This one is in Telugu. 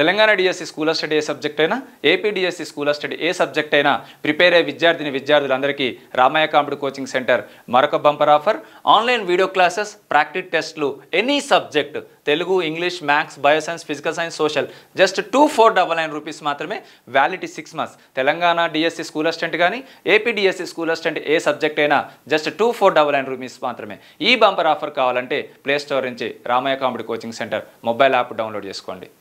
తెలంగాణ డిఎస్సి స్కూల్ స్టడీ ఏ సబ్జెక్ట్ అయినా ఏపీ డిఎస్సి స్కూల్ స్టడీ ఏ సబ్జెక్ట్ అయినా ప్రిపేర్ అయ్యే విద్యార్థిని విద్యార్థులందరికీ రామయ్య కాంపుడు కోచింగ్ సెంటర్ మరొక bumper offer online video classes practice టెస్ట్లు any subject Telugu English maths bioscience physical science social just two four double nine rupees మాత్రమే validity six months Telangana DSC school assistant కానీ ఏపీ డిఎస్సి స్కూల్ అసిస్టెంట్ ఏ సబ్జెక్ట్ అయినా just two four double nine rupees మాత్రమే ఈ బంపర్ ఆఫర్ కావాలంటే ప్లే స్టోర్ నుంచి రామయ్య కామెడీ coaching centre mobile app download చేసుకోండి